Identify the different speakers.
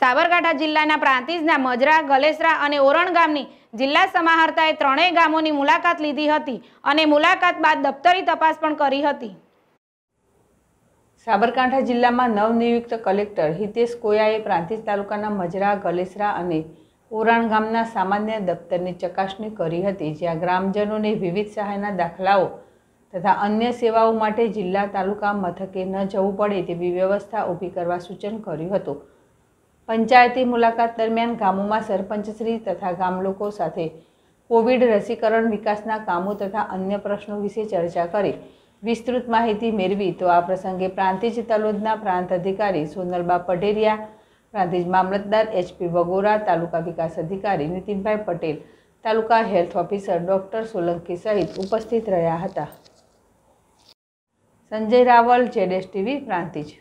Speaker 1: સાબરકાંઠા જિલ્લાના પ્રાંતિજના મજરા ગલેસરા અને ઓરણ ગામની જિલ્લા સમાહર્તાએ ત્રણેય ગામોની મુલાકાત લીધી હતી અને મુલાકાત બાદ દફતરી તપાસ પણ કરી હતી
Speaker 2: સાબરકાંઠા જિલ્લામાં નવનિયુક્ત કલેક્ટર હિતેશ કોયાએ પ્રાંતિજ તાલુકાના મજરા ગલેસરા અને ઓરાણ ગામના સામાન્ય દફતરની ચકાસણી કરી હતી જ્યાં ગ્રામજનોને વિવિધ સહાયના દાખલાઓ તથા અન્ય સેવાઓ માટે જિલ્લા તાલુકા મથકે ન જવું પડે તેવી વ્યવસ્થા ઊભી કરવા સૂચન કર્યું હતું પંચાયતી મુલાકાત દરમિયાન ગામોમાં સરપંચશ્રી તથા ગામલોકો સાથે કોવિડ રસીકરણ વિકાસના કામો તથા અન્ય પ્રશ્નો વિશે ચર્ચા કરી વિસ્તૃત માહિતી મેળવી તો આ પ્રસંગે પ્રાંતિજ તલોદના પ્રાંત અધિકારી સોનલબા પઢેરિયા પ્રાંતિજ મામલતદાર એચપી વગોરા તાલુકા વિકાસ અધિકારી Nitinbhai Patel taluka health officer doctor Solanki સહિત ઉપસ્થિત રહ્યા હતા સંજય રાવલ જેડેશ ટીવી પ્રાંતિજ